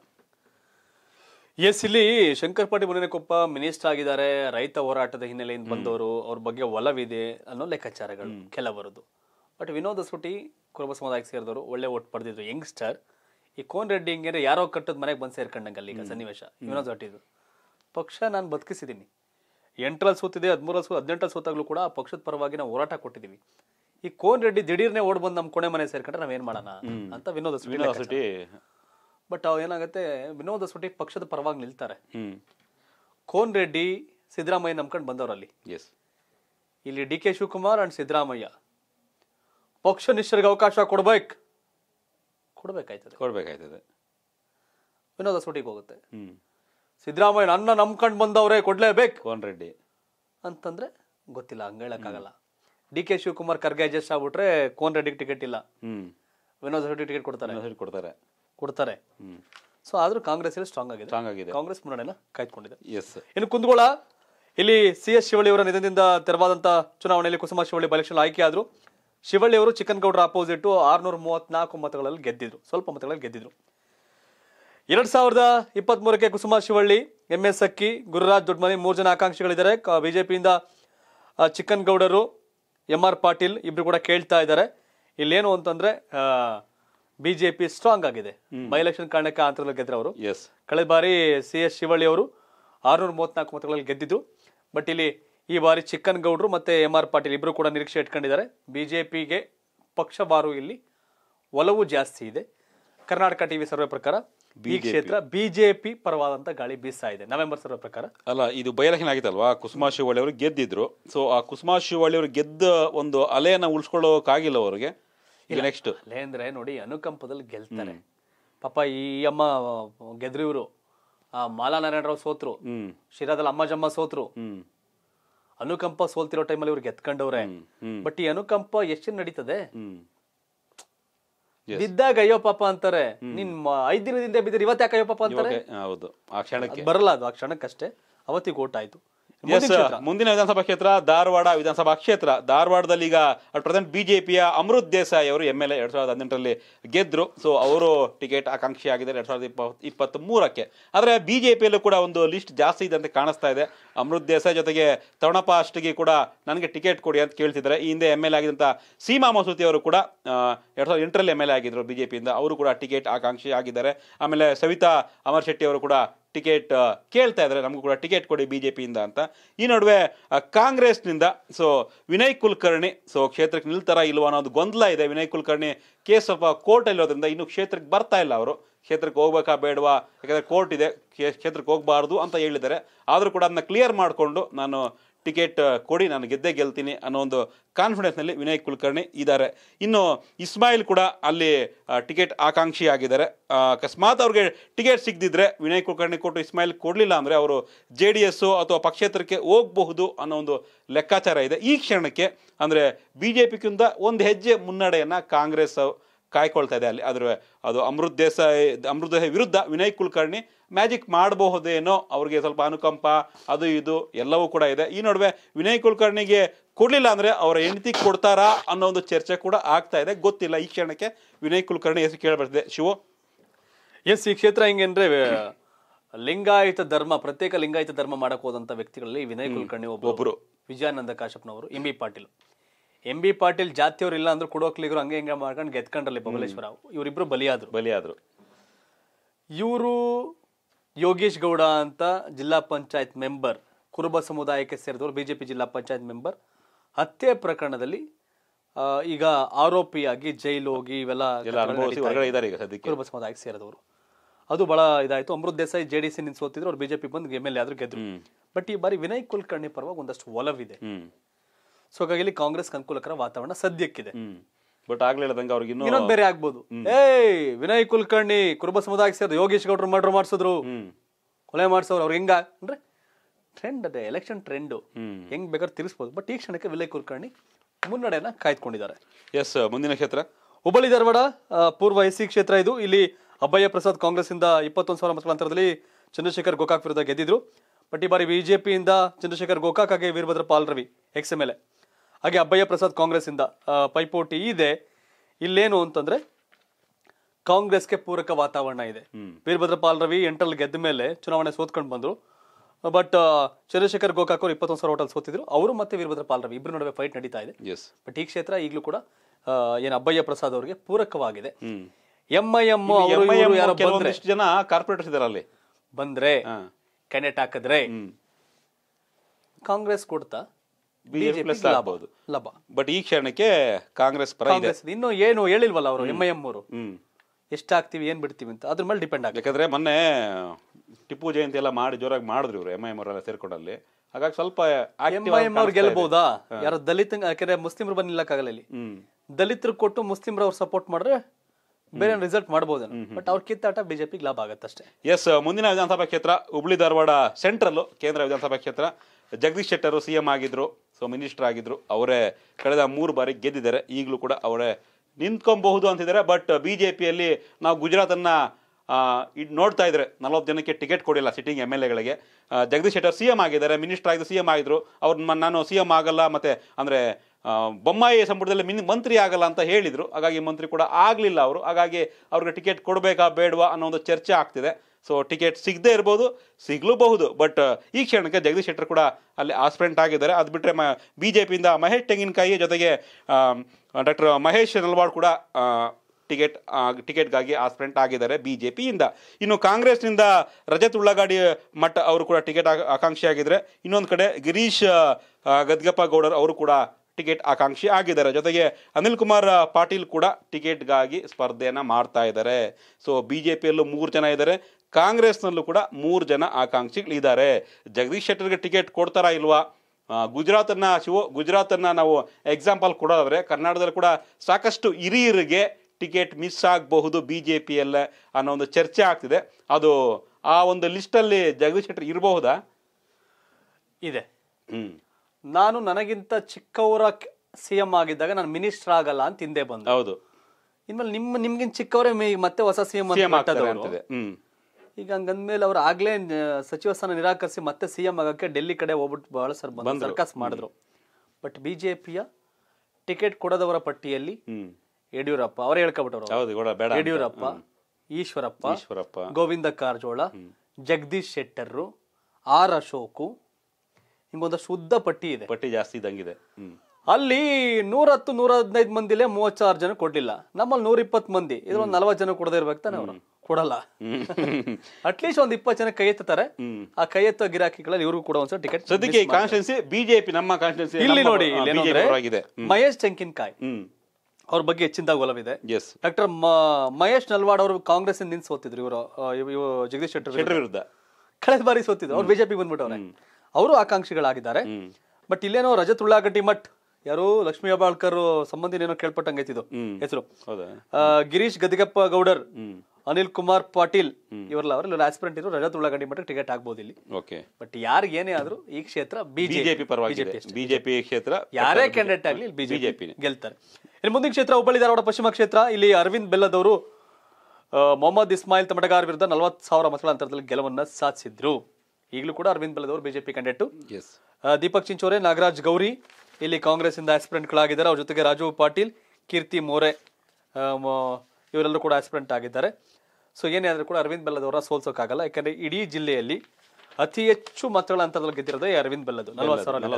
S1: ಎಸ್ ಇಲ್ಲಿ ಶಂಕರ್ ಪಾಟಿ ಮುನಿನಕೊಪ್ಪ ಮಿನಿಸ್ಟರ್ ಆಗಿದ್ದಾರೆ ರೈತ ಹೋರಾಟದ ಹಿನ್ನೆಲೆಯಿಂದ ಬಂದವರು ಅವ್ರ ಬಗ್ಗೆ ಒಲವಿದೆ ಅನ್ನೋ ಲೆಕ್ಕಾಚಾರಗಳು ಕೆಲವರದ್ದು ಬಟ್ ವಿನೋದ್ ಸುಟಿ ಕುರುಬ ಸಮುದಾಯಕ್ಕೆ ಸೇರಿದವರು ಒಳ್ಳೆ ಓಟ್ ಪಡೆದಿದ್ರು ಯಂಗ್ಸ್ಟರ್ ಈ ಕೋನ್ ರೆಡ್ಡಿ ಹಿಂಗೆ ಯಾರೋ ಕಟ್ಟದ್ ಮನೆಗೆ ಬಂದ್ ಸೇರ್ಕೊಂಡಂಗೆ ಅಲ್ಲಿ ಈಗ ಸನ್ನಿವೇಶ ವಿನೋದ್ ಹೊಟ್ಟಿದ್ರು ಪಕ್ಷ ನಾನು ಬದುಕಿಸಿದ್ದೀನಿ ಎಂಟರಲ್ಲಿ ಸೋತಿದೆ ಹದಿಮೂರಲ್ಲಿ ಸೋ ಹದಿನೆಂಟರಲ್ಲಿ ಸೋತಾಗ್ಲೂ ಕೂಡ ಪಕ್ಷದ ಪರವಾಗಿ ನಾವು ಹೋರಾಟ ಕೊಟ್ಟಿದ್ದೀವಿ ಈ ಕೋನ್ ರೆಡ್ಡಿ ದಿಢೀರ್ನೇ ಓಡ್ ಬಂದು ನಮ್ಮ ಕೊನೆ ಮನೆ ಸೇರ್ಕೊಂಡ್ರೆ ನಾವೇನ್ ಮಾಡೋಣ ಅಂತ ವಿನೋದ್ ಸುಟಿ ಬಟ್ ಏನಾಗುತ್ತೆ ವಿನೋದ ಸ್ವಟಿ ಪಕ್ಷದ ಪರವಾಗಿ ನಿಲ್ತಾರೆ ಕೋನ್ ರೆಡ್ಡಿ ಸಿದ್ದರಾಮಯ್ಯ ನಂಬ್ಕೊಂಡು ಬಂದವರಲ್ಲಿ ಎಸ್ ಇಲ್ಲಿ D K Shivakumar and Siddaramaiah ಪಕ್ಷ ನಿಷ್ಠರಿಗೆ ಅವಕಾಶ ಕೊಡ್ಬೇಕು ಕೊಡ್ಬೇಕಾಯ್ತದೆ ಕೊಡ್ಬೇಕಾಯ್ತದೆ ವಿನೋದ ಸೊಟಿಗೆ ಹೋಗುತ್ತೆ ಸಿದ್ದರಾಮಯ್ಯ ಅನ್ನ ನಂಬ್ಕೊಂಡು ಬಂದವರೇ ಕೊಡ್ಲೇಬೇಕು ಕೋನ್ ರೆಡ್ಡಿ ಅಂತಂದ್ರೆ ಗೊತ್ತಿಲ್ಲ ಹಂಗೆ ಹೇಳಕ್ಕಾಗಲ್ಲ D K Shivakumar Kharge adjust ಆಗ್ಬಿಟ್ರೆ ಕೋನ್ ರೆಡ್ಡಿಗೆ ಟಿಕೆಟ್ ಇಲ್ಲ ವಿನೋದ್ ಸ್ವಟಿ ಟಿಕೆಟ್ ಕೊಡ್ತಾರೆ ಕೊಡ್ತಾರೆ ಕೊಡ್ತಾರೆ ಸೊ ಆದ್ರೂ ಕಾಂಗ್ರೆಸ್ ಸ್ಟ್ರಾಂಗ್ ಆಗಿದೆ ಸ್ಟ್ರಾಂಗ್ ಆಗಿದೆ ಕಾಂಗ್ರೆಸ್ ಮುನ್ನಡೆನ ಕಾಯ್ದುಕೊಂಡಿದೆ ಎಸ್ ಇನ್ನು ಕುಂದಗೋಳ ಇಲ್ಲಿ ಸಿ ಎಸ್ ಶಿವಳ್ಳಿ ಅವರ ನಿಧನದಿಂದ ತೆರವಾದಂತ ಚುನಾವಣೆಯಲ್ಲಿ ಕುಸುಮ ಶಿವಳ್ಳಿ ಬೈಲೆಕ್ಷನ್ ಆಯ್ಕೆ ಆದ್ರು ಶಿವಳ್ಳಿ ಅವರು ಚಿಕನ್ ಅಪೋಸಿಟ್ ಆರ್ನೂರ ಮೂವತ್ನಾಲ್ಕು ಮತಗಳಲ್ಲಿ ಗೆದ್ದಿದ್ರು ಸ್ವಲ್ಪ ಮತಗಳಲ್ಲಿ ಗೆದ್ದಿದ್ರು ಎರಡ್ ಸಾವಿರದ ಇಪ್ಪತ್ತ್ ಮೂರಕ್ಕೆ ಕುಸುಮ ಶಿವಳ್ಳಿ ಎಂ ಎಸ್ ಅಕ್ಕಿ ಗುರುರಾಜ್ ದೊಡ್ಮನಿ ಮೂರು ಜನ ಆಕಾಂಕ್ಷಿಗಳಿದ್ದಾರೆ ಬಿಜೆಪಿಯಿಂದ ಚಿಕ್ಕನ್ ಗೌಡರು ಎಂ ಆರ್ ಪಾಟೀಲ್ ಇಬ್ರು ಕೂಡ ಕೇಳ್ತಾ ಇದ್ದಾರೆ ಇಲ್ಲೇನು ಅಂತಂದ್ರೆ ಬಿಜೆಪಿ ಸ್ಟ್ರಾಂಗ್ ಆಗಿದೆ ಬೈ ಎಲೆಕ್ಷನ್ ಕಾರಣಕ್ಕೆ ಅವರು ಎಸ್ ಕಳೆದ ಬಾರಿ ಸಿ ಎಸ್ ಶಿವಳ್ಳಿ ಅವರು ಆರ್ನೂರ ಮೂವತ್ನಾಲ್ಕು ಮತಗಳಲ್ಲಿ ಗೆದ್ದಿದ್ದು ಬಟ್ ಇಲ್ಲಿ ಈ ಬಾರಿ ಚಿಕ್ಕನ್ ಗೌಡ್ರು ಮತ್ತೆ ಎಂ ಆರ್ ಪಾಟೀಲ್ ಇಬ್ಬರು ಕೂಡ ನಿರೀಕ್ಷೆ ಇಟ್ಕೊಂಡಿದ್ದಾರೆ ಬಿಜೆಪಿಗೆ ಪಕ್ಷವಾರು ಇಲ್ಲಿ ಒಲವು ಜಾಸ್ತಿ ಇದೆ ಕರ್ನಾಟಕ ಟಿವಿ ಸರ್ವೆ ಪ್ರಕಾರ ಈ ಕ್ಷೇತ್ರ ಬಿಜೆಪಿ ಪರವಾದಂತ ಗಾಳಿ ಬೀಸ್ತಾ ಇದೆ ನವೆಂಬರ್ ಸರ್ವೆ ಪ್ರಕಾರ
S2: ಅಲ್ಲ ಇದು ಬಯಲಕ್ಷನ್ ಆಗಿತ್ತಲ್ವಾ ಕುಸುಮಾ ಶಿವಳ್ಳಿ ಅವರು ಗೆದ್ದಿದ್ರು ಸೊ ಆ ಕುಸುಮಾ ಶಿವಳ್ಳಿ ಅವರು ಗೆದ್ದ ಒಂದು ಅಲೆಯನ್ನು ಉಳಿಸ್ಕೊಳ್ಳೋಕಾಗಿಲ್ಲ ಅವರಿಗೆ ನೆಕ್ಸ್ಟ್
S1: ಅಂದ್ರೆ ನೋಡಿ ಅನುಕಂಪದಲ್ಲಿ ಗೆಲ್ತಾರೆ ಪಾಪ ಈ ಅಮ್ಮ ಗೆದ್ರಿವ್ರು ಆ ಮಾಲಾ ನಾರಾಯಣರಾವ್ ಸೋತ್ರು ಶಿರಾದಲ್ಲಿ ಅಮ್ಮ ಜಮ್ಮ ಸೋತ್ರು ಅನುಕಂಪ ಸೋಲ್ತಿರೋ ಟೈಮಲ್ಲಿ ಇವ್ರು ಗೆತ್ಕೊಂಡವ್ರೆ ಬಟ್ ಈ ಅನುಕಂಪ ಎಷ್ಟು ನಡೀತದೆ ಬಿದ್ದಾಗ ಅಯ್ಯೋ ಪಾಪ ಅಂತಾರೆ ನಿನ್ ಐದ್ ದಿನದಿಂದ ಬಿದ್ದರೆ ಇವತ್ತು ಅಯ್ಯೋ ಪಾಪ ಅಂತಾರೆ ಹೌದು ಆ ಕ್ಷಣಕ್ಕೆ ಬರಲ್ಲ ಅದು ಆ ಕ್ಷಣಕ್ಕಷ್ಟೇ ಅವತ್ತಿಗೆ ಓಟ್ ಆಯ್ತು ಮುಂದಿನ ವಿಧಾನಸಭಾ ಕ್ಷೇತ್ರ
S2: ಧಾರವಾಡ ವಿಧಾನಸಭಾ ಕ್ಷೇತ್ರ ಧಾರವಾಡದಲ್ಲಿ ಈಗ ಅಟ್ ಪ್ರೆಸೆಂಟ್ ಬಿಜೆಪಿಯ ಅಮೃತ್ ದೇಸಾಯಿ ಅವರು ಎಂ ಎಲ್ ಎರಡ್ ಸಾವಿರದ ಹದಿನೆಂಟರಲ್ಲಿ ಗೆದ್ರು ಸೊ ಅವರು ಟಿಕೆಟ್ ಆಕಾಂಕ್ಷಿ ಆಗಿದ್ದಾರೆ ಎರಡ್ ಸಾವಿರದ ಇಪ್ಪತ್ ಇಪ್ಪತ್ತ್ ಮೂರಕ್ಕೆ ಆದರೆ ಬಿಜೆಪಿಯಲ್ಲೂ ಕೂಡ ಒಂದು ಲಿಸ್ಟ್ ಜಾಸ್ತಿ ಇದೆ ಅಂತ ಕಾಣಿಸ್ತಾ ಇದೆ ಅಮೃತ್ ದೇಸಾಯಿ ಜೊತೆಗೆ ತವಣಪ್ಪ ಅಷ್ಟಿಗೆ ಕೂಡ ನನಗೆ ಟಿಕೆಟ್ ಕೊಡಿ ಅಂತ ಕೇಳ್ತಿದ್ದಾರೆ ಈ ಹಿಂದೆ ಎಮ್ ಎಲ್ ಎ ಆಗಿದ್ದಂಥ ಸೀಮಾ ಮಸೂತಿ ಅವರು ಕೂಡ ಎರಡ್ ಸಾವಿರದ ಎಂಟರಲ್ಲಿ ಎಮ್ ಎಲ್ ಎ ಆಗಿದ್ರು ಬಿಜೆಪಿಯಿಂದ ಅವರು ಕೂಡ ಟಿಕೆಟ್ ಆಕಾಂಕ್ಷಿ ಆಗಿದ್ದಾರೆ ಆಮೇಲೆ ಸವಿತಾ ಅಮರ್ ಶೆಟ್ಟಿ ಅವರು ಕೂಡ ಟಿಕೆಟ್ ಕೇಳ್ತಾ ಇದ್ದಾರೆ ನಮಗೂ ಕೂಡ ಟಿಕೆಟ್ ಕೊಡಿ ಬಿ ಜೆ ಪಿಯಿಂದ ಅಂತ ಈ ನಡುವೆ ಕಾಂಗ್ರೆಸ್ನಿಂದ ಸೊ ವಿನಯ್ ಕುಲಕರ್ಣಿ ಸೊ ಕ್ಷೇತ್ರಕ್ಕೆ ನಿಲ್ತಾರ ಇಲ್ವ ಅನ್ನೋದು ಗೊಂದಲ ಇದೆ ವಿನಯ್ ಕುಲಕರ್ಣಿ ಕೇಸ್ ಕೋರ್ಟ್ ಇರೋದ್ರಿಂದ ಇನ್ನೂ ಕ್ಷೇತ್ರಕ್ಕೆ ಬರ್ತಾ ಇಲ್ಲ ಅವರು ಕ್ಷೇತ್ರಕ್ಕೆ ಹೋಗ್ಬೇಕಾ ಬೇಡವಾ ಯಾಕಂದರೆ ಕೋರ್ಟ್ ಇದೆ ಕ್ಷೇತ್ರಕ್ಕೆ ಹೋಗಬಾರ್ದು ಅಂತ ಹೇಳಿದ್ದಾರೆ ಆದರೂ ಕೂಡ ಅದನ್ನ ಕ್ಲಿಯರ್ ಮಾಡಿಕೊಂಡು ನಾನು ಟಿಕೆಟ್ ಕೊಡಿ ನಾನು ಗೆದ್ದೇ ಗೆಲ್ತೀನಿ ಅನ್ನೋ ಒಂದು ಕಾನ್ಫಿಡೆನ್ಸ್ನಲ್ಲಿ ವಿನಯ್ ಕುಲಕರ್ಣಿ ಇದ್ದಾರೆ ಇನ್ನು ಇಸ್ಮಾಯಿಲ್ ಕೂಡ ಅಲ್ಲಿ ಟಿಕೆಟ್ ಆಕಾಂಕ್ಷಿ ಆಗಿದ್ದಾರೆ ಅಕಸ್ಮಾತ್ ಅವ್ರಿಗೆ ಟಿಕೆಟ್ ಸಿಗದಿದ್ರೆ ವಿನಯ್ ಕುಲಕರ್ಣಿ ಕೊಟ್ಟು ಇಸ್ಮಾಯಿಲ್ ಕೊಡಲಿಲ್ಲ ಅಂದರೆ ಅವರು ಜೆ ಡಿ ಎಸ್ಸು ಅಥವಾ ಪಕ್ಷೇತರಕ್ಕೆ ಹೋಗಬಹುದು ಅನ್ನೋ ಒಂದು ಲೆಕ್ಕಾಚಾರ ಇದೆ ಈ ಕ್ಷಣಕ್ಕೆ ಅಂದರೆ ಬಿ ಜೆ ಪಿಗಿಂತ ಒಂದು ಹೆಜ್ಜೆ ಮುನ್ನಡೆಯನ್ನು ಕಾಂಗ್ರೆಸ್ ಕಾಯ್ಕೊಳ್ತಾ ಇದೆ ಅಲ್ಲಿ ಅದ್ರ ಅದು ಅಮೃತ್ ದೇಸಾಯಿ ಅಮೃತ ವಿರುದ್ಧ ವಿನಯ್ ಕುಲಕರ್ಣಿ ಮ್ಯಾಜಿಕ್ ಮಾಡಬಹುದೇನೋ ಅವ್ರಿಗೆ ಸ್ವಲ್ಪ ಅನುಕಂಪ ಅದು ಇದು ಎಲ್ಲವೂ ಕೂಡ ಇದೆ ಈ ನಡುವೆ ವಿನಯ್ ಕುಲಕರ್ಣಿಗೆ ಕೊಡಲಿಲ್ಲ ಅಂದರೆ ಅವರ ಹೆಂಡತಿ ಕೊಡ್ತಾರಾ ಅನ್ನೋ ಒಂದು ಚರ್ಚೆ ಕೂಡ ಆಗ್ತಾ ಇದೆ ಗೊತ್ತಿಲ್ಲ ಈ ಕ್ಷಣಕ್ಕೆ
S1: ವಿನಯ್ ಕುಲಕರ್ಣಿ ಹೆಸರು ಕೇಳಬರ್ತಿದೆ ಶಿವ ಎಸ್ ಈ ಕ್ಷೇತ್ರ ಹೆಂಗೆಂದ್ರೆ ಲಿಂಗಾಯತ ಧರ್ಮ ಪ್ರತ್ಯೇಕ ಲಿಂಗಾಯತ ಧರ್ಮ ಮಾಡಕ್ ಹೋದಂತ ವ್ಯಕ್ತಿಗಳಲ್ಲಿ ವಿನಯ್ ಕುಲಕರ್ಣಿ ಒಬ್ಬರು ವಿಜಯಾನಂದ ಕಾಶಪ್ಪನವರು M B Patil M B Patil ಜಾತಿಯವ್ರು ಇಲ್ಲ ಅಂದ್ರೆ ಕೊಡೋಕ್ಲಿಗ್ರು ಹಂಗೆ ಹಿಂಗೆ ಮಾಡ್ಕೊಂಡು ಗೆದ್ಕೊಂಡ್ರಲ್ಲಿ ಬಬಲೇಶ್ವರ ಇವರಿಬ್ರು ಬಲಿಯಾದ್ರು ಬಲಿಯಾದ್ರು ಇವರು ಯೋಗೇಶ್ ಗೌಡ ಅಂತ ಜಿಲ್ಲಾ ಪಂಚಾಯತ್ ಮೆಂಬರ್ ಕುರುಬ ಸಮುದಾಯಕ್ಕೆ ಸೇರಿದವರು ಬಿಜೆಪಿ ಜಿಲ್ಲಾ ಪಂಚಾಯತ್ ಮೆಂಬರ್ ಹತ್ಯೆ ಪ್ರಕರಣದಲ್ಲಿ ಈಗ ಆರೋಪಿಯಾಗಿ ಜೈಲು ಹೋಗಿ ಇವೆಲ್ಲ ಕುರುಬ ಸಮುದಾಯಕ್ಕೆ ಸೇರಿದವರು ಅದು ಬಹಳ ಇದಾಯ್ತು Amrut Desai J D C ನಿಂದ ಸೋತಿದ್ರು ಅವ್ರು ಬಿಜೆಪಿ ಬಂದು ಎಮ್ ಎಲ್ ಎ ಆದ್ರು ಗೆದ್ರು ಬಟ್ ಈ ಬಾರಿ ವಿನಯ್ ಕುಲಕರ್ಣಿ ಪರವಾಗಿ ಒಂದಷ್ಟು ಒಲವಿದೆ ಸೊ ಹಾಗಾಗಿ ಇಲ್ಲಿ ಕಾಂಗ್ರೆಸ್ ಅನುಕೂಲಕರ ವಾತಾವರಣ ಸದ್ಯಕ್ಕಿದೆ ಬಟ್ ಆಗ್ಲೇ ಅವ್ರಿಗೆ ಇನ್ನೂ ಬೇರೆ ಆಗ್ಬೋದು ಏ ವಿನಯ್ ಕುಲಕರ್ಣಿ ಕುರುಬ ಸಮುದಾಯ ಸೇರಿದ ಯೋಗೇಶ್ ಗೌಡ್ರು ಮರ್ಡರ್ ಮಾಡಿಸಿದ್ರು ಕೊಲೆ ಮಾಡಿಸೋರು ಅವ್ರು ಹೆಂಗ ಅಂದ್ರೆ ಟ್ರೆಂಡ್ ಅದೇ ಎಲೆಕ್ಷನ್ ಟ್ರೆಂಡು ಹೆಂಗ್ ಬೇಕಾದ್ರೆ ತಿರ್ಸ್ಬೋದು ಬಟ್ ಈ ಕ್ಷಣಕ್ಕೆ ವಿನಯ್ ಕುಲಕರ್ಣಿ ಮುನ್ನಡೆಯನ್ನ ಕಾಯ್ದುಕೊಂಡಿದ್ದಾರೆ ಎಸ್ ಮುಂದಿನ ಕ್ಷೇತ್ರ ಹುಬ್ಬಳ್ಳಿ ಧಾರವಾಡ ಪೂರ್ವ ಎಸ್ ಸಿ ಕ್ಷೇತ್ರ ಇದು ಇಲ್ಲಿ ಅಭಯ ಪ್ರಸಾದ್ ಕಾಂಗ್ರೆಸ್ ಇಂದ ಇಪ್ಪತ್ತೊಂದು ಸಾವಿರ ಮತಗಳ ಅಂತರದಲ್ಲಿ ಚಂದ್ರಶೇಖರ್ ಗೋಕಾಕ್ ವಿರುದ್ಧ ಗೆದ್ದಿದ್ರು ಬಟ್ ಈ ಬಾರಿ ಬಿಜೆಪಿಯಿಂದ ಚಂದ್ರಶೇಖರ್ ಗೋಕಾಕ್ ಹಾಗೆ ವೀರಭದ್ರ ಪಾಲ್ ರವಿ ಎಕ್ಸ್ ಮೇಲೆ ಎಲ್ ಎ ಹಾಗೆ ಅಬ್ಬಯ್ಯ ಪ್ರಸಾದ್ ಕಾಂಗ್ರೆಸ್ ಇಂದ ಪೈಪೋಟಿ ಇದೆ ಇಲ್ಲೇನು ಅಂತಂದ್ರೆ ಕಾಂಗ್ರೆಸ್ಗೆ ಪೂರಕ ವಾತಾವರಣ ಇದೆ ವೀರಭದ್ರಪಾಲ್ ರವಿ ಎಂಟ್ರಲ್ ಗೆದ್ದ ಮೇಲೆ ಚುನಾವಣೆ ಸೋತ್ಕೊಂಡು ಬಂದ್ರು ಬಟ್ ಚಂದ್ರಶೇಖರ್ ಗೋಕಾಕ್ ಅವರು ಇಪ್ಪತ್ತೊಂದು ಸಾವಿರ ಓಟಲ್ಲಿ ಸೋತಿದ್ರು ಅವರು ಮತ್ತೆ ವೀರಭದ್ರಪಾಲ್ ರವಿ ಇಬ್ಬರ ನಡುವೆ ಫೈಟ್ ನಡೀತಾ ಇದೆ ಬಟ್ ಈ ಕ್ಷೇತ್ರ ಈಗಲೂ ಕೂಡ ಏನ್ ಅಬ್ಬಯ್ಯ ಪ್ರಸಾದ್ ಅವರಿಗೆ ಪೂರಕವಾಗಿದೆ ಎಂ ಜನ ಕಾರ್ಪೊರೇಟರ್ಸ್ ಇದಾರೆ ಅಲ್ಲಿ ಬಂದ್ರೆ ಕ್ಯಾಂಡಿಡೇಟ್ ಹಾಕಿದ್ರೆ ಕಾಂಗ್ರೆಸ್ ಕೊಡ್ತಾ
S2: ಬಿಜೆಪಿ ಲಾಭ ಬಟ್ ಈ ಕ್ಷಣಕ್ಕೆ ಕಾಂಗ್ರೆಸ್ ಪರ ಇದೆ
S1: ಇನ್ನು ಏನು ಹೇಳಿಲ್ವಲ್ಲ ಅವರು ಎಂ ಐ ಎಂ ಅವರು
S2: ಎಷ್ಟು ಹಾಕ್ತಿವಿ ಏನ್ ಬಿಡ್ತೀವಿ ಅಂತ ಅದ್ರ ಮೇಲೆ ಡಿಪೆಂಡ್ ಆಗುತ್ತೆ ಯಾಕಂದ್ರೆ ಮೊನ್ನೆ ಟಿಪ್ಪು ಜಯಂತಿ ಎಲ್ಲ ಮಾಡಿ ಜೋರಾಗಿ ಮಾಡಿದ್ರು ಇವರು ಎಂ ಐ ಎಂ ಅವರೆಲ್ಲ ಸೇರ್ಕೊಂಡಲ್ಲಿ ಹಾಗಾಗಿ ಸ್ವಲ್ಪ ಎಂ ಐ ಎಂ ಗೆಲ್ಬಹುದಾ
S1: ಯಾರು ದಲಿತ ಯಾಕಂದ್ರೆ ಮುಸ್ಲಿಮ್ರು ಬಂದಿಲ್ಲಕ್ಕಾಗಲ್ಲ ಇಲ್ಲಿ ದಲಿತರು ಕೊಟ್ಟು ಮುಸ್ಲಿಮ್ರು ಅವ್ರು ಸಪೋರ್ಟ್ ಮಾಡ್ರೆ ಬೇರೆ ರಿಸಲ್ಟ್ ಮಾಡಬಹುದು ಬಟ್ ಅವ್ರ ಕಿತ್ತಾಟ ಬಿಜೆಪಿಗೆ ಲಾಭ ಆಗುತ್ತೆ ಅಷ್ಟೇ
S2: ಎಸ್ ಮುಂದಿನ ವಿಧಾನಸಭಾ ಕ್ಷೇತ್ರ ಹುಬ್ಳಿ ಧಾರವಾಡ ಸೆಂಟ್ರಲ್ ಕೇಂದ್ರ ವಿಧಾನಸಭಾ ಕ್ಷೇತ್ರ ಜಗದೀಶ್ ಶೆಟ್ಟರ್ ಸಿಎಂ ಆಗಿದ್ರು ಸೊ ಮಿನಿಸ್ಟರ್ ಆಗಿದ್ದರು ಅವರೇ ಕಳೆದ ಮೂರು ಬಾರಿ ಗೆದ್ದಿದ್ದಾರೆ ಈಗಲೂ ಕೂಡ ಅವರೇ ನಿಂತ್ಕೊಬಹುದು ಅಂತಿದ್ದಾರೆ ಬಟ್ ಬಿ ಜೆ ಪಿಯಲ್ಲಿ ನಾವು ಗುಜರಾತನ್ನು ಇದು ನೋಡ್ತಾ ಇದ್ದರೆ ನಲವತ್ತು ಜನಕ್ಕೆ ಟಿಕೆಟ್ ಕೊಡಿಲ್ಲ ಸಿಟ್ಟಿಂಗ್ ಎಮ್ ಎಲ್ ಎಗಳಿಗೆ ಜಗದೀಶ್ ಶೆಟ್ಟರ್ ಸಿ ಎಮ್ ಆಗಿದ್ದಾರೆ ಮಿನಿಸ್ಟರ್ ಆಗಿದ್ದು ಸಿ ಎಮ್ ಆಗಿದ್ರು ಅವ್ರ ನಾನು ಸಿ ಎಮ್ ಆಗಲ್ಲ ಮತ್ತು ಅಂದರೆ ಬೊಮ್ಮಾಯಿ ಸಂಪುಟದಲ್ಲಿ ಮಿನಿ ಮಂತ್ರಿ ಆಗಲ್ಲ ಅಂತ ಹೇಳಿದರು ಹಾಗಾಗಿ ಮಂತ್ರಿ ಕೂಡ ಆಗಲಿಲ್ಲ ಅವರು ಹಾಗಾಗಿ ಅವ್ರಿಗೆ ಟಿಕೆಟ್ ಕೊಡಬೇಕಾ ಬೇಡವಾ ಅನ್ನೋ ಒಂದು ಚರ್ಚೆ ಆಗ್ತಿದೆ ಸೊ ಟಿಕೆಟ್ ಸಿಗದೇ ಇರ್ಬೋದು ಸಿಗಲೂಬಹುದು ಬಟ್ uh, ಈ ಕ್ಷಣಕ್ಕೆ ಜಗದೀಶ್ ಶೆಟ್ಟರ್ ಕೂಡ ಅಲ್ಲಿ ಆಸ್ಪ್ರೆಂಟ್ ಆಗಿದ್ದಾರೆ ಅದು ಬಿಟ್ಟರೆ ಮ ಬಿ ಜೆ ಪಿಯಿಂದ ಮಹೇಶ್ ತೆಂಗಿನಕಾಯಿ ಜೊತೆಗೆ ಡಾಕ್ಟರ್ ಮಹೇಶ್ ನಲ್ವಾಡ್ ಕೂಡ ಟಿಕೆಟ್ ಟಿಕೆಟ್ಗಾಗಿ ಆಸ್ಪ್ರೆಂಟ್ ಆಗಿದ್ದಾರೆ ಬಿ ಜೆ ಪಿಯಿಂದ ಇನ್ನು ಕಾಂಗ್ರೆಸ್ನಿಂದ ರಜತ್ ಉಳ್ಳಾಗಾಡಿ ಮಠ ಅವರು ಕೂಡ ಟಿಕೆಟ್ ಆಕಾಂಕ್ಷಿ ಆಗಿದ್ದಾರೆ ಇನ್ನೊಂದು ಕಡೆ ಗಿರೀಶ್ ಗದ್ಗಪ್ಪ ಗೌಡರ್ ಅವರು ಕೂಡ ಟಿಕೆಟ್ ಆಕಾಂಕ್ಷಿ ಆಗಿದ್ದಾರೆ ಜೊತೆಗೆ ಅನಿಲ್ ಕುಮಾರ್ ಪಾಟೀಲ್ ಕೂಡ ಟಿಕೆಟ್ಗಾಗಿ ಸ್ಪರ್ಧೆಯನ್ನು ಮಾಡ್ತಾ ಇದ್ದಾರೆ ಸೊ ಬಿ ಜೆ ಪಿಯಲ್ಲೂ ಮೂರು ಜನ ಇದ್ದಾರೆ ಕಾಂಗ್ರೆಸ್ನಲ್ಲೂ ಕೂಡ ಮೂರು ಜನ ಆಕಾಂಕ್ಷಿಗಳಿದ್ದಾರೆ ಜಗದೀಶ್ ಶೆಟ್ಟರ್ಗೆ ಟಿಕೆಟ್ ಕೊಡ್ತಾರಾ ಇಲ್ವಾ ಗುಜರಾತನ್ನು ಶಿವ ಗುಜರಾತನ್ನು ನಾವು ಎಕ್ಸಾಂಪಲ್ ಕೊಡೋದ್ರೆ ಕರ್ನಾಟಕದಲ್ಲಿ ಕೂಡ ಸಾಕಷ್ಟು ಹಿರಿಯರಿಗೆ ಟಿಕೆಟ್ ಮಿಸ್ ಆಗಬಹುದು ಬಿ ಜೆ ಪಿಯಲ್ಲೇ ಅನ್ನೋ ಒಂದು ಚರ್ಚೆ ಆಗ್ತಿದೆ ಅದು ಆ ಒಂದು ಲಿಸ್ಟಲ್ಲಿ ಜಗದೀಶ್ ಶೆಟ್ಟರ್ ಇರಬಹುದಾ
S1: ಇದೆ ನಾನು ನನಗಿಂತ ಚಿಕ್ಕವರ ಸಿ ಎಂ ಆಗಿದ್ದಾಗ ನಾನು ಮಿನಿಸ್ಟರ್ ಆಗಲ್ಲ ಅಂತ ಹಿಂದೆ ಬಂದು ಹೌದು ಇನ್ಮೇಲೆ ನಿಮ್ಮ ನಿಮ್ಗಿಂತ ಚಿಕ್ಕವರೇ ಮತ್ತೆ ಹೊಸ ಸಿ ಎಂ ಆಗ್ತದೆ ಈಗ ಹಂಗಂದ್ಮೇಲೆ ಅವ್ರು ಆಗ್ಲೇ ಸಚಿವ ಸ್ಥಾನ ನಿರಾಕರಿಸಿ ಮತ್ತೆ ಸಿಎಂ ಆಗಕ್ಕೆ ಡೆಲ್ಲಿ ಕಡೆ ಹೋಗ್ಬಿಟ್ಟು ಬಹಳ ಸರ್ ಸರ್ಕಸ್ ಮಾಡಿದ್ರು ಬಟ್ ಬಿಜೆಪಿಯ ಟಿಕೆಟ್ ಕೊಡದವರ ಪಟ್ಟಿಯಲ್ಲಿ ಯಡಿಯೂರಪ್ಪ ಅವರೇ ಹೇಳ್ಕೊಬಿಟ್ಟವ್ರು ಯಡಿಯೂರಪ್ಪ ಈಶ್ವರಪ್ಪ ಈಶ್ವರಪ್ಪ ಗೋವಿಂದ ಕಾರಜೋಳ ಜಗದೀಶ್ ಶೆಟ್ಟರ್ ಆರ್ ಅಶೋಕು ಒಂದು ಶುದ್ಧ ಪಟ್ಟಿ ಇದೆ ಪಟ್ಟಿ ಜಾಸ್ತಿ ಇದ್ದಂಗಿದೆ ಅಲ್ಲಿ ನೂರತ್ತು ನೂರ ಹದಿನೈದು ಮಂದಿಲೇ ಮೂವತ್ತಾರು ಜನ ಕೊಡ್ಲಿಲ್ಲ ನಮ್ಮಲ್ಲಿ ನೂರ ಇಪ್ಪತ್ತು ಮಂದಿ ಇದ್ರಲ್ಲಿ ನಲ್ವತ್ತು ಜನ ಕೊಡದೇ ಇರ್ಬೇಕು ತಾನೆ ಅವರು ಕೊಡಲ್ಲ ಅಟ್ಲೀಸ್ಟ್ ಒಂದ್ ಇಪ್ಪತ್ತು ಜನ ಕೈ ಎತ್ತಾರೆ ಆ ಕೈ ಎತ್ತೋ ಗಿರಾಕಿಗಳಲ್ಲಿ ಇವ್ರಿಗೂ ಕೂಡ ಒಂದ್ಸಲ ಟಿಕೆಟ್ ಸದ್ಯಕ್ಕೆ ಕಾನ್ಸ್ಟೆನ್ಸಿ ಬಿಜೆಪಿ ನಮ್ಮ ಕಾನ್ಸ್ಟೆನ್ಸಿ ಇಲ್ಲಿ ನೋಡಿ ಮಹೇಶ್ ಚೆಂಕಿನ್ಕಾಯ್ ಅವ್ರ ಬಗ್ಗೆ ಹೆಚ್ಚಿನ ಒಲವಿದೆ ಡಾಕ್ಟರ್ ಮಹೇಶ್ ನಲ್ವಾಡ್ ಅವರು ಕಾಂಗ್ರೆಸ್ ನಿಂದ ಸೋತಿದ್ರು ಇವರು ಜಗದೀಶ್ ಶೆಟ್ಟರ್ ವಿರುದ್ಧ ಕಳೆದ ಬಾರಿ ಸೋತಿದ್ರು ಅವ್ರು ಬಿಜೆಪಿ ಬಂದ್ಬಿಟ್ಟವ್ರೆ ಅವರು ಆಕಾಂಕ್ಷಿಗಳಾಗಿದ್ದಾರೆ ಬಟ್ ಇಲ್ಲೇನೋ ರಜತ್ ಉಳ್ಳಾಗಡ್ಡಿ ಮಠ್ ಯಾರು ಲಕ್ಷ್ಮೀ ಅಬಾಳ್ಕರ್ ಸಂಬಂಧಿ ಏನೋ ಕೇಳ್ಪಟ್ಟಂಗೈತಿ ಇದು ಹೆಸರು ಗಿರೀಶ್ ಗದಿಗಪ್ಪ ಗೌಡರ್ ಅನಿಲ್ ಕುಮಾರ್ ಪಾಟೀಲ್ ಇವರಲ್ಲ ಅವರಲ್ಲಿ ಆಸ್ಪಿರೆಂಟ್ ಇರೋ ರಜತ್ ಉಳ್ಳಾಗಡ್ಡಿ ಮಟ್ಟ ಟಿಕೆಟ್ ಆಗ್ಬೋದು ಇಲ್ಲಿ ಓಕೆ ಬಟ್ ಯಾರು ಏನೇ ಆದ್ರೂ ಈ ಕ್ಷೇತ್ರ ಬಿಜೆಪಿ ಬಿಜೆಪಿ ಕ್ಷೇತ್ರ ಯಾರೇ ಕ್ಯಾಂಡಿಡೇಟ್ ಆಗಲಿ ಬಿಜೆಪಿ ಗೆಲ್ತಾರೆ ಇನ್ನು ಮುಂದಿನ ಕ್ಷೇತ್ರ ಹುಬ್ಬಳ್ಳಿ ಧಾರವಾಡ ಪಶ್ಚಿಮ ಕ್ಷೇತ್ರ ಇಲ್ಲಿ ಅರವಿಂದ್ ಬೆಲ್ಲದವರು ಮೊಹಮ್ಮದ್ ಇಸ್ಮಾಯಿಲ್ ತಮಟಗಾರ್ ವಿರುದ್ಧ ನಲವತ್ ಸಾವಿರ ಮತಗಳ ಅಂತರದಲ್ಲಿ ಗೆಲುವನ್ನ ಸಾಧಿಸಿದ್ರು ಈಗಲೂ ಕೂಡ ಅರವಿಂದ್ ಬೆಲ್ಲದವರು ಬಿಜೆಪಿ ಕ್ಯಾಂಡಿಡೇಟ್ ದೀಪಕ್ ಚಿಂಚೋರೆ ನಾಗರಾಜ್ ಗೌರಿ ಇಲ್ಲಿ ಕಾಂಗ್ರೆಸ್ ಕಾಂಗ್ರೆಸ್ಸಿಂದ ಆಸ್ಪಿರೆಂಟ್ಗಳಾಗಿದ್ದಾರೆ ಅವ್ರ ಜೊತೆಗೆ ರಾಜು ಪಾಟೀಲ್ ಕೀರ್ತಿ ಮೋರೆ ಇವರೆಲ್ಲರೂ ಕೂಡ ಆಸ್ಪಿರೆಂಟ್ ಆಗಿದ್ದಾರೆ ಸೊ ಏನೇ ಆದರೂ ಕೂಡ ಅರವಿಂದ್ ಬೆಲ್ಲದವರ ಆಗಲ್ಲ ಯಾಕಂದ್ರೆ ಇಡೀ ಜಿಲ್ಲೆಯಲ್ಲಿ ಅತಿ ಹೆಚ್ಚು ಮತಗಳ ಅಂತರದಲ್ಲಿ ಗೆದ್ದಿರೋದು ಅರವಿಂದ್ ಬೆಲ್ಲದ್ ಸಾವಿರ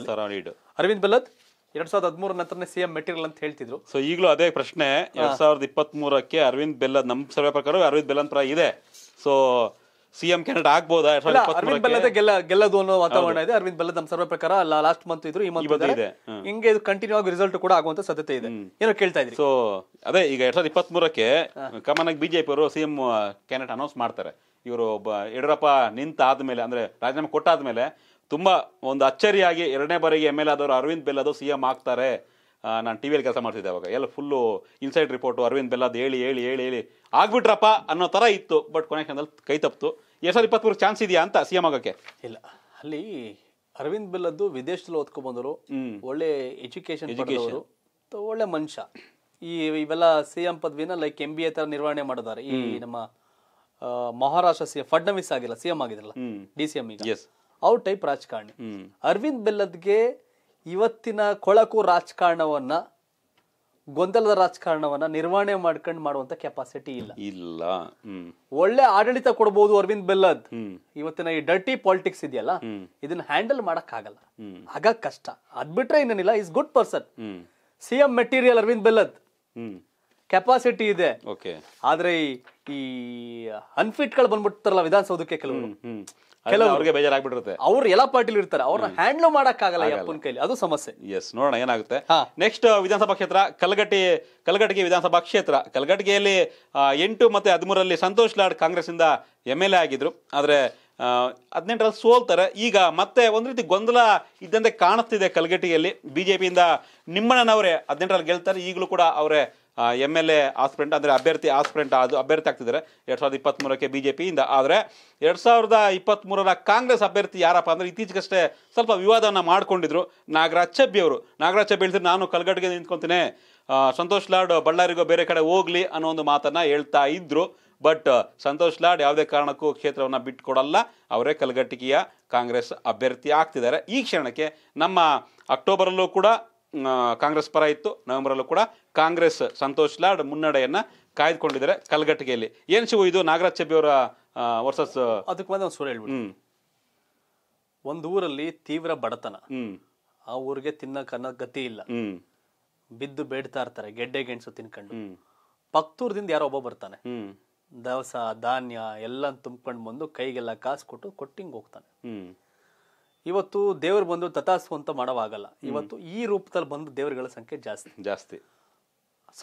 S1: ಅರವಿಂದ್ ಬೆಲ್ಲದ್ ಎರಡ್ ಸಾವಿರದ ಹದಿಮೂರ ನಂತರನೇ ಸಿಎಂ ಮೆಟೀರಿಯಲ್ ಅಂತ ಹೇಳ್ತಿದ್ರು
S2: ಸೊ ಈಗಲೂ ಅದೇ ಪ್ರಶ್ನೆ ಎರಡ್ ಸಾವಿರದ ಇಪ್ಪತ್ತ್ ಮೂರಕ್ಕೆ ಅರವಿಂದ್ ಬೆಲ್ಲದ್ ನಮ್ಮ ಸರ್ವೆ ಪ್ರಕಾರ ಅರವಿಂದ್ ಬೆಲ್ಲದ್ ಪರ ಇದೆ ಸೊ ಸಿಎಂ ಕ್ಯಾಂಡಿಡೇಟ್ ಆಗ್ಬೋದಾ ಅರವಿಂದ್ ಬೆಲ್ಲದ
S1: ಗೆಲ್ಲದು ಅನ್ನೋ ವಾತಾವರಣ ಇದೆ ಅರವಿಂದ್ ಬೆಲ್ಲದ ನಮ್ಮ ಸರ್ವೆ ಪ್ರಕಾರ ಲಾಸ್ಟ್ ಮಂತ್ ಇದ್ರು ಈ ಮಂತ್ ಇದೆ ಹಿಂಗೆ ಇದು ಕಂಟಿನ್ಯೂ ಆಗಿ ರಿಸಲ್ಟ್ ಕೂಡ ಆಗುವಂತ ಸಾಧ್ಯತೆ ಇದೆ
S2: ಏನೋ ಕೇಳ್ತಾ ಇದ್ದೀವಿ ಸೊ ಅದೇ ಈಗ ಎರಡ್ ಸಾವಿರದ ಇಪ್ಪತ್ತ್ ಮೂರಕ್ಕೆ ಕಾಮನ್ ಆಗಿ ಬಿಜೆಪಿ ಅವರು ಸಿಎಂ ಕ್ಯಾಂಡಿಡೇಟ್ ಅನೌನ್ಸ್ ಮಾಡ್ತಾರೆ ಇವರು ಒಬ್ಬ ಯಡಿಯೂರಪ್ಪ ನಿಂತ ಆದ್ಮೇಲೆ ಅಂದ್ರೆ ರಾಜೀನಾಮೆ ಕೊಟ್ಟಾದ್ಮೇಲೆ ತುಂಬಾ ಒಂದು ಅಚ್ಚರಿಯಾಗಿ ಎರಡನೇ ಬಾರಿಗೆ ಎಮ್ ಎಲ್ ಆದವರು ಅರವಿಂದ್ ಬೆಲ್ಲದು ಸಿಎಂ ಆಗ್ತಾರೆ ನಾನು ಟಿ ವಿಯಲ್ಲಿ ಕೆಲಸ ಮಾಡ್ತಿದ್ದೆ ಅವಾಗ ಎಲ್ಲ full inside report Arvind Bellad ಹೇಳಿ ಹೇಳಿ ಹೇಳಿ ಹೇಳಿ ಆಗ್ಬಿಟ್ರಪ್ಪ ಅನ್ನೋ ಥರ ಇತ್ತು ಬಟ್ ಕೊನೆ ಕ್ಷಣದಲ್ಲಿ ಕೈ ತಪ್ಪಿತು ಎರಡು ಸಾವಿರದ ಇಪ್ಪತ್ತ್ಮೂರು ಚಾನ್ಸ್ ಇದೆಯಾ ಅಂತ ಸಿ ಎಂ ಆಗೋಕ್ಕೆ
S1: ಇಲ್ಲ ಅಲ್ಲಿ ಅರವಿಂದ್ ಬೆಲ್ಲದ್ದು ವಿದೇಶದಲ್ಲಿ ಓದ್ಕೊಂಡ್ಬಂದರು ಒಳ್ಳೆ ಎಜುಕೇಶನ್ ಎಜುಕೇಶನ್ ಒಳ್ಳೆ ಮನುಷ್ಯ ಈ ಇವೆಲ್ಲ ಸಿ ಎಂ ಪದವಿನ ಲೈಕ್ ಎಂ ಬಿ ಎ ಥರ ನಿರ್ವಹಣೆ ಮಾಡಿದ್ದಾರೆ ಈ ನಮ್ಮ ಮಹಾರಾಷ್ಟ್ರ ಸಿ ಎಂ ಫಡ್ನವೀಸ್ ಆಗಿಲ್ಲ ಸಿ ಎಂ ಆಗಿದ್ರಲ್ಲ ಡಿ ಸಿ ಎಂ ಈಗ ಅವ್ರ ಟೈಪ್ ರಾಜಕಾರಣಿ ಅರವಿಂದ್ ಬೆಲ್ಲದ್ಗೆ ಇವತ್ತಿನ ಕೊಳಕು ರಾಜಕಾರಣವನ್ನ ಗೊಂದಲದ ರಾಜಕಾರಣವನ್ನ ನಿರ್ವಹಣೆ ಮಾಡ್ಕೊಂಡು ಮಾಡುವಂತ ಕೆಪಾಸಿಟಿ ಇಲ್ಲ ಇಲ್ಲ ಒಳ್ಳೆ ಆಡಳಿತ ಕೊಡಬಹುದು ಅರವಿಂದ್ ಬೆಲ್ಲದ್ ಇವತ್ತಿನ ಈ ಡರ್ಟಿ ಪಾಲಿಟಿಕ್ಸ್ ಇದೆಯಲ್ಲ ಇದನ್ನ ಹ್ಯಾಂಡಲ್ ಮಾಡಕ್ ಆಗಲ್ಲ ಆಗ ಕಷ್ಟ ಅದ್ ಬಿಟ್ರೆ ಇನ್ನೇನಿಲ್ಲ is good person CM material Arvind Bellad capacity ಇದೆ ಆದ್ರೆ ಈ ಅನ್ಫಿಟ್ ಗಳು ಬಂದ್ಬಿಡ್ತಾರಲ್ಲ ವಿಧಾನಸೌಧಕ್ಕೆ ಕೆಲವರು ಅವ್ರಿಗೆ ಬೇಜಾರಾಗ್ಬಿಟ್ಟಿರುತ್ತೆ ಅವ್ರು ಎಲ್ಲ ಪಾರ್ಟಿಲಿ ಇರ್ತಾರೆ ಅವ್ರನ್ನ ಹ್ಯಾಂಡ್ಲ್ ಮಾಡಕ್ಕಾಗಲ್ಲ ಯಪ್ಪನ ಕೈಲಿ ಅದು ಸಮಸ್ಯೆ
S2: ಎಸ್ ನೋಡೋಣ ಏನಾಗುತ್ತೆ ನೆಕ್ಸ್ಟ್ ವಿಧಾನಸಭಾ ಕ್ಷೇತ್ರ ಕಲಗಟ್ಟಿ ಕಲಗಟ್ಟಿಗೆ ವಿಧಾನಸಭಾ ಕ್ಷೇತ್ರ ಕಲಗಟ್ಟಿಗೆಯಲ್ಲಿ ಎಂಟು ಮತ್ತೆ ಹದಿಮೂರಲ್ಲಿ ಸಂತೋಷ್ ಲಾಡ್ ಕಾಂಗ್ರೆಸ್ ಇಂದ ಎಮ್ ಎಲ್ ಎ ಆಗಿದ್ರು ಆದ್ರೆ ಹದಿನೆಂಟರಲ್ಲಿ ಸೋಲ್ತಾರೆ ಈಗ ಮತ್ತೆ ಒಂದು ರೀತಿ ಗೊಂದಲ ಇದ್ದಂತೆ ಕಾಣಿಸ್ತಿದೆ ಕಲಗಟ್ಟಿಯಲ್ಲಿ ಬಿಜೆಪಿಯಿಂದ ನಿಮ್ಮಣ್ಣನವರೇ ಹದಿನೆಂಟರಲ್ಲಿ ಗೆಲ್ತಾರೆ ಈಗಲೂ ಕೂಡ ಅವರೇ ಎಮ್ ಎಲ್ ಎ ಆಸ್ಪ್ರೆಂಟ್ ಅಂದರೆ ಅಭ್ಯರ್ಥಿ ಆಸ್ಪ್ರೆಂಟ್ ಅದು ಅಭ್ಯರ್ಥಿ ಆಗ್ತಿದ್ದಾರೆ ಎರಡು ಸಾವಿರದ ಇಪ್ಪತ್ತ್ಮೂರಕ್ಕೆ ಬಿ ಜೆ ಪಿಯಿಂದ ಆದರೆ ಎರಡು ಸಾವಿರದ ಇಪ್ಪತ್ತ್ಮೂರರ ಕಾಂಗ್ರೆಸ್ ಅಭ್ಯರ್ಥಿ ಯಾರಪ್ಪ ಅಂದರೆ ಇತ್ತೀಚೆಗಷ್ಟೇ ಸ್ವಲ್ಪ ವಿವಾದವನ್ನು ಮಾಡಿಕೊಂಡಿದ್ರು ನಾಗರಾಜ್ ಚಬ್ಬಿ ಅವರು ನಾಗರಾಜ್ ಚಬ್ಬಿ ಹೇಳ್ತಿದ್ರು ನಾನು ಕಲ್ಗಡ್ಗೆ ನಿಂತ್ಕೊತೀನಿ ಸಂತೋಷ್ ಲಾಡ್ ಬಳ್ಳಾರಿಗೋ ಬೇರೆ ಕಡೆ ಹೋಗಲಿ ಅನ್ನೋ ಒಂದು ಮಾತನ್ನು ಹೇಳ್ತಾ ಇದ್ರು ಬಟ್ ಸಂತೋಷ್ ಲಾಡ್ ಯಾವುದೇ ಕಾರಣಕ್ಕೂ ಕ್ಷೇತ್ರವನ್ನು ಬಿಟ್ಟುಕೊಡಲ್ಲ ಅವರೇ ಕಲಗಟ್ಟಿಗೆಯ ಕಾಂಗ್ರೆಸ್ ಅಭ್ಯರ್ಥಿ ಆಗ್ತಿದ್ದಾರೆ ಈ ಕ್ಷಣಕ್ಕೆ ನಮ್ಮ ಅಕ್ಟೋಬರಲ್ಲೂ ಕೂಡ ಕಾಂಗ್ರೆಸ್ ಪರ ಇತ್ತು ನವೆಂಬರಲ್ಲೂ ಕೂಡ ಕಾಂಗ್ರೆಸ್ ಸಂತೋಷ್ ಲಾಡ್ ಮುನ್ನಡೆಯನ್ನು ಕಾಯ್ದುಕೊಂಡಿದ್ದಾರೆ ಕಲ್ಗಟ್ಟಿಗೆಯಲ್ಲಿ ಏನು ಶಿವು ಇದು ನಾಗರಾಜ್ ಚೆಬ್ಬಿಯವರ ವರ್ಸಸ್ ಅದಕ್ಕೆ ಒಂದು ಸುರ ಹೇಳ್ಬಿಡಿ
S1: ಒಂದು ಊರಲ್ಲಿ ತೀವ್ರ ಬಡತನ ಆ ಊರಿಗೆ ಅನ್ನೋ ಗತಿ ಇಲ್ಲ ಬಿದ್ದು ಬೇಡ್ತಾ ಇರ್ತಾರೆ ಗೆಡ್ಡೆ ಗೆಣಸು ತಿನ್ಕೊಂಡು ಪಕ್ತೂರ್ದಿಂದ ಯಾರೋ ಒಬ್ಬ ಬರ್ತಾನೆ ದವಸ ಧಾನ್ಯ ಎಲ್ಲ ತುಂಬ್ಕೊಂಡು ಬಂದು ಕೈಗೆಲ್ಲ ಕಾಸು ಕೊಟ್ಟು ಕೊಟ್ಟಿಂಗ್ ಹೋಗ್ತಾನೆ ಇವತ್ತು ದೇವರು ಬಂದು ತಥಾಸು ಅಂತ ಮಾಡೋವಾಗಲ್ಲ ಇವತ್ತು ಈ ರೂಪದಲ್ಲಿ ಬಂದು ದೇವರುಗಳ ಸಂಖ್ಯೆ ಜಾಸ್ತಿ ಜಾಸ್ತಿ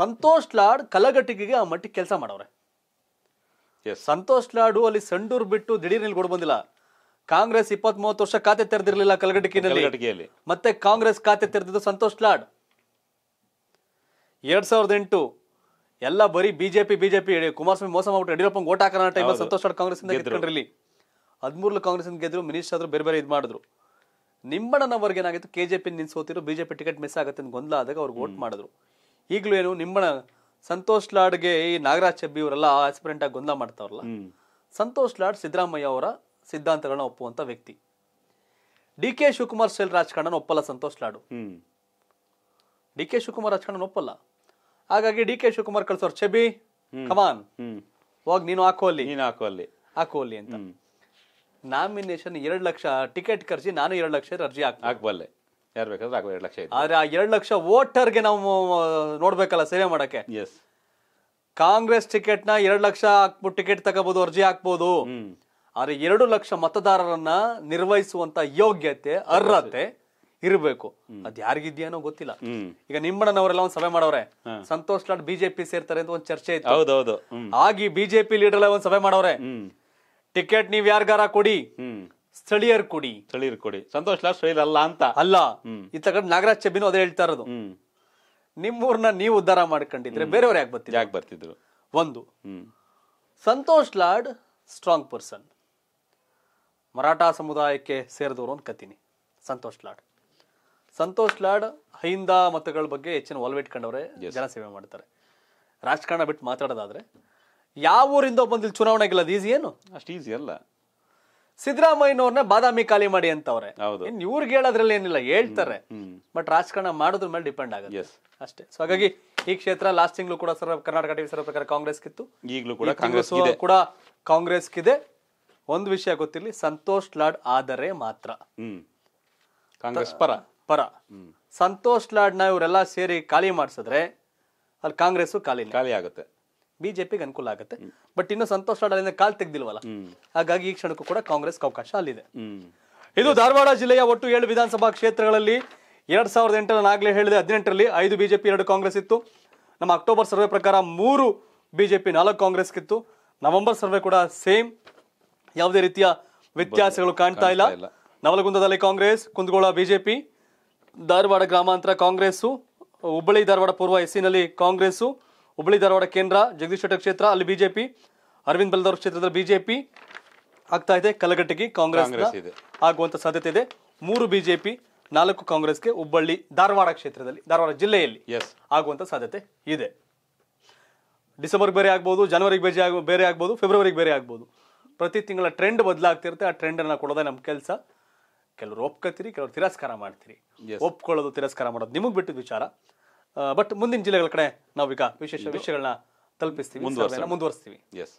S1: ಸಂತೋಷ್ ಲಾಡ್ ಕಲಗಟ್ಟಿಗೆಗೆ ಆ ಮಟ್ಟಿಗೆ ಕೆಲಸ ಮಾಡವ್ರೆ ಸಂತೋಷ್ ಲಾಡು ಅಲ್ಲಿ ಸಂಡೂರ್ ಬಿಟ್ಟು ದಿಢೀರ್ನಲ್ಲಿ ಕೊಡ್ ಬಂದಿಲ್ಲ ಕಾಂಗ್ರೆಸ್ ಇಪ್ಪತ್ತ್ ಮೂವತ್ತು ವರ್ಷ ಖಾತೆ ತೆರೆದಿರ್ಲಿಲ್ಲ ಕಲಘಟಿಕೆಯಲ್ಲಿ ಮತ್ತೆ ಕಾಂಗ್ರೆಸ್ ಖಾತೆ ತೆರೆದಿದ್ದು ಸಂತೋಷ್ ಲಾಡ್ ಎರಡ್ ಸಾವಿರದ ಎಂಟು ಎಲ್ಲ ಬರೀ ಬಿಜೆಪಿ ಬಿಜೆಪಿ ಕುಮಾರಸ್ವಾಮಿ ಮೋಸ ಮಾಡ್ಬಿಟ್ಟು ಯಡಿಯೂರಪ್ಪ ಓಟ್ ಹಾಕೋಣ ಟೈಮ್ ಸಂತೋಷ್ ಲಾಡ್ ಕಾಂಗ್ರೆಸ್ ಇಂದ ಹದಿಮೂರಲ್ಲಿ ಕಾಂಗ್ರೆಸ್ ಗೆದ್ರು ಮಿನಿಸ್ಟರ್ ಆದರೂ ಬೇರೆ ಬೇರೆ ಇದು ಮಾಡಿದ್ರು ನಿಂಬಣ್ಣನವರೆಗೆ ಏನಾಗಿತ್ತು ಕೆ ಜೆ ಪಿ ಸೋತಿರು B J P ticket miss ಆಗುತ್ತೆ ಅಂತ ಗೊಂದಲ ಆದಾಗ ಅವ್ರು ವೋಟ್ ಮಾಡಿದ್ರು ಈಗಲೂ ಏನು ನಿಂಬಣ್ಣ ಸಂತೋಷ್ ಲಾಡ್ಗೆ ಈ ನಾಗರಾಜ್ ಚೆಬ್ಬಿ ಇವರೆಲ್ಲ ಆಸ್ಪಿರೆಂಟ್ ಆಗಿ ಗೊಂದಲ ಮಾಡ್ತಾವ್ರಲ್ಲ ಸಂತೋಷ್ ಲಾಡ್ ಸಿದ್ದರಾಮಯ್ಯ ಅವರ ಸಿದ್ಧಾಂತಗಳನ್ನ ಒಪ್ಪುವಂತ ವ್ಯಕ್ತಿ ಡಿ ಕೆ ಶಿವಕುಮಾರ್ ಸೇಲ್ ರಾಜಕಾರಣ ಒಪ್ಪಲ್ಲ ಸಂತೋಷ್ ಲಾಡು ಡಿ ಕೆ ಶಿವಕುಮಾರ್ ರಾಜಕಾರಣ ಒಪ್ಪಲ್ಲ ಹಾಗಾಗಿ ಡಿ ಕೆ ಶಿವಕುಮಾರ್ ಕಳ್ಸೋರ್ ಚೆಬಿ ಕಮಾನ್ ಹೋಗಿ ನೀನು ಹಾಕೋ ಅಲ್ಲಿ ನೀನು ಹಾಕೋ ಅಲ್ಲಿ ಹಾಕೋ ಅಲ್ಲಿ ಅಂತ ನಾಮಿನೇಷನ್ ಎರಡು ಲಕ್ಷ ಟಿಕೆಟ್ ಖರ್ಚಿ ನಾನು ಎರಡು ಲಕ್ಷ ಅರ್ಜಿ ಹಾಕಿ ಹಾಕ್ಬಲ್ಲೆ ಯಾರು ಬೇಕಾದ್ರೆ ಹಾಕುವ ಎರಡು ಲಕ್ಷ ಇದೆ ಆದ್ರೆ ಆ ಎರಡು ಲಕ್ಷ ವೋಟರ್ಗೆ ನಾವು ನೋಡ್ಬೇಕಲ್ಲ ಸೇವೆ ಮಾಡಕ್ಕೆ ಎಸ್ ಕಾಂಗ್ರೆಸ್ ಟಿಕೆಟ್ ನ ಎರಡು ಲಕ್ಷ ಹಾಕ್ಬಿಟ್ಟು ಟಿಕೆಟ್ ತಗೋಬೋದು ಅರ್ಜಿ ಹಾಕ್ಬೋದು ಆದ್ರೆ ಎರಡು ಲಕ್ಷ ಮತದಾರರನ್ನ ನಿರ್ವಹಿಸುವಂತ ಯೋಗ್ಯತೆ ಅರ್ಹತೆ ಇರಬೇಕು ಅದ್ ಯಾರಿಗಿದ್ಯಾನೋ ಗೊತ್ತಿಲ್ಲ ಈಗ ನಿಮ್ಮಣ್ಣನವರೆಲ್ಲ ಒಂದ್ ಸಭೆ ಮಾಡವ್ರೆ ಸಂತೋಷ್ ಲಾಡ್ ಬಿಜೆಪಿ ಸೇರ್ತಾರೆ ಅಂತ ಒಂದ್ ಚರ್ಚೆ ಇತ್ತು ಹೌದೌದು ಆಗಿ ಬಿಜೆಪಿ ಲೀಡರ್ ಒಂದ್ ಸಭೆ ಮಾಡವ್ರೆ ಟಿಕೆಟ್ ನೀವ್ ಯಾರಿಗಾರ ಕೊಡಿ ಹ್ಮ್ ಸ್ಥಳೀಯರ್ ಕೊಡಿ ಸ್ಥಳೀಯರ್ ಕೊಡಿ ಸಂತೋಷ್ ಲಾಡ್ ಸ್ಥಳೀಯರು ಅಲ್ಲ ಅಂತ ಅಲ್ಲ ಈ ತಗ ನಾಗರಾಜ್ ಚೆಬ್ಬಿನೂ ಅದೇ ಹೇಳ್ತಾ ಇರೋದು ನಿಮ್ಮೂರ್ನ ನೀವು ಉದ್ಧಾರ ಮಾಡ್ಕೊಂಡಿದ್ರೆ ಬೇರೆಯವ್ರು ಯಾಕೆ ಬರ್ತಿದ್ರು ಯಾಕೆ ಬರ್ತಿದ್ರು ಒಂದು ಹ್ಮ್ ಸಂತೋಷ್ ಲಾಡ್ ಸ್ಟ್ರಾಂಗ್ ಪರ್ಸನ್ ಮರಾಠ ಸಮುದಾಯಕ್ಕೆ ಸೇರಿದವರು ಅಂತ ಕತೀನಿ ಸಂತೋಷ್ ಲಾಡ್ ಸಂತೋಷ್ ಲಾಡ್ ಹೈಂದಾ ಮತಗಳ ಬಗ್ಗೆ ಹೆಚ್ಚಿನ ಒಲವಿಟ್ಕೊಂಡವ್ರೆ ಜನಸೇವೆ ಮಾಡ್ತಾರೆ ರಾಜಕಾರಣ ಬಿಟ್ಟು ಮಾತಾಡೋದಾದ್ರೆ ಯಾವ ಊರಿಂದ ಬಂದಿಲ್ಲ ಚುನಾವಣೆ ಗೆಲ್ಲೋದು ಈಸಿ ಏನು ಅಷ್ಟು ಈಸಿ ಅಲ್ಲ ಸಿದ್ದರಾಮಯ್ಯನವ್ರನ್ನ ಬಾದಾಮಿ ಖಾಲಿ ಮಾಡಿ ಅಂತವ್ರೆ ಹೌದು. ಇನ್ ಇವ್ರಿಗೆ ಹೇಳೋದ್ರಲ್ಲಿ ಏನಿಲ್ಲ ಹೇಳ್ತಾರೆ ಬಟ್ ರಾಜಕಾರಣ ಮಾಡೋದ್ರ ಮೇಲೆ ಡಿಪೆಂಡ್ ಆಗುತ್ತೆ ಅಷ್ಟೇ ಸೊ ಹಾಗಾಗಿ ಈ ಕ್ಷೇತ್ರ ಲಾಸ್ಟ್ ತಿಂಗಳು ಕೂಡ ಸರ್ ಕರ್ನಾಟಕ ಟಿವಿ ಸರ್ ಪ್ರಕಾರ ಕಾಂಗ್ರೆಸ್ ಕಿತ್ತು ಈಗಲೂ ಕೂಡ ಕಾಂಗ್ರೆಸ್ ಇದೆ ಕೂಡ ಒಂದು ವಿಷಯ ಗೊತ್ತಿರಲಿ ಸಂತೋಷ್ ಲಾಡ್ ಆದರೆ ಮಾತ್ರ ಕಾಂಗ್ರೆಸ್ ಪರ ಪರ ಸಂತೋಷ್ ಲಾಡ್ನ ಇವರೆಲ್ಲ ಸೇರಿ ಖಾಲಿ ಮಾಡಿಸಿದ್ರೆ ಅಲ್ಲಿ ಕಾಂಗ್ರೆಸ್ ಖಾಲಿ ಖಾಲಿ ಆಗುತ್ತೆ ಬಿಜೆಪಿಗೆ ಅನುಕೂಲ ಆಗುತ್ತೆ ಬಟ್ ಇನ್ನು ಸಂತೋಷ್ ಅಡಲಿಂದ ಕಾಲ್ ತೆಗ್ದಿಲ್ವಲ್ಲ ಹಾಗಾಗಿ ಈ ಕ್ಷಣಕ್ಕೂ ಕೂಡ ಕಾಂಗ್ರೆಸ್ ಅವಕಾಶ ಅಲ್ಲಿದೆ ಇದು ಧಾರವಾಡ ಜಿಲ್ಲೆಯ ಒಟ್ಟು ಏಳು ವಿಧಾನಸಭಾ ಕ್ಷೇತ್ರಗಳಲ್ಲಿ ಎರಡ್ ಸಾವಿರದ ಎಂಟರ ಆಗಲೇ ಹೇಳಿದೆ ಹದಿನೆಂಟರಲ್ಲಿ ಐದು ಬಿಜೆಪಿ ಎರಡು ಕಾಂಗ್ರೆಸ್ ಇತ್ತು ನಮ್ಮ ಅಕ್ಟೋಬರ್ ಸರ್ವೆ ಪ್ರಕಾರ ಮೂರು ಬಿಜೆಪಿ ನಾಲ್ಕು ಇತ್ತು ನವೆಂಬರ್ ಸರ್ವೆ ಕೂಡ ಸೇಮ್ ಯಾವುದೇ ರೀತಿಯ ವ್ಯತ್ಯಾಸಗಳು ಕಾಣ್ತಾ ಇಲ್ಲ ನವಲಗುಂದದಲ್ಲಿ ಕಾಂಗ್ರೆಸ್ ಕುಂದಗೋಳ ಬಿಜೆಪಿ ಧಾರವಾಡ ಗ್ರಾಮಾಂತರ ಕಾಂಗ್ರೆಸ್ಸು ಹುಬ್ಬಳ್ಳಿ ಧಾರವಾಡ ಪೂರ್ವ ಎಸ್ಸಿನಲ್ಲಿ ಕಾಂಗ್ರೆಸ್ಸು ಹುಬ್ಬಳ್ಳಿ ಧಾರವಾಡ ಕೇಂದ್ರ ಜಗದೀಶ್ ಶೆಟ್ಟರ್ ಕ್ಷೇತ್ರ ಅಲ್ಲಿ ಬಿಜೆಪಿ ಅರವಿಂದ್ ಬೆಲ್ದವ್ರ ಕ್ಷೇತ್ರದ ಬಿಜೆಪಿ ಆಗ್ತಾ ಇದೆ ಕಲಘಟಗಿ ಕಾಂಗ್ರೆಸ್ ಆಗುವಂತ ಸಾಧ್ಯತೆ ಇದೆ ಮೂರು ಬಿಜೆಪಿ ನಾಲ್ಕು ಕಾಂಗ್ರೆಸ್ಗೆ ಹುಬ್ಬಳ್ಳಿ ಧಾರವಾಡ ಕ್ಷೇತ್ರದಲ್ಲಿ ಧಾರವಾಡ ಜಿಲ್ಲೆಯಲ್ಲಿ ಆಗುವಂತ ಸಾಧ್ಯತೆ ಇದೆ ಡಿಸೆಂಬರ್ ಬೇರೆ ಆಗ್ಬೋದು ಜನವರಿಗೆ ಬೇರೆ ಬೇರೆ ಆಗ್ಬೋದು ಫೆಬ್ರವರಿಗೆ ಬೇರೆ ಆಗ್ಬೋದು ಪ್ರತಿ ತಿಂಗಳ ಟ್ರೆಂಡ್ ಬದಲಾಗ್ತಿರುತ್ತೆ ಆ ಟ್ರೆಂಡನ್ನು ಕೊಡೋದೇ ನಮ್ಮ ಕೆಲಸ ಕೆಲವರು ಒಪ್ಕೋತೀರಿ ಕೆಲವರು ತಿರಸ್ಕಾರ ಮಾಡ್ತೀರಿ ಒಪ್ಕೊಳ್ಳೋದು ತಿರಸ್ಕಾರ ಮಾಡೋದು ನಿಮಗೆ ಬಿಟ್ಟಿದ್ದ ವಿಚಾರ ಬಟ್ ಮುಂದಿನ ಜಿಲ್ಲೆಗಳ ಕಡೆ ನಾವೀಗ ವಿಶೇಷ ವಿಷಯಗಳನ್ನ ತಲುಪಿಸ್ತೀವಿ ಮುಂದುವರಿಸ್ತೀವಿ ಎಸ್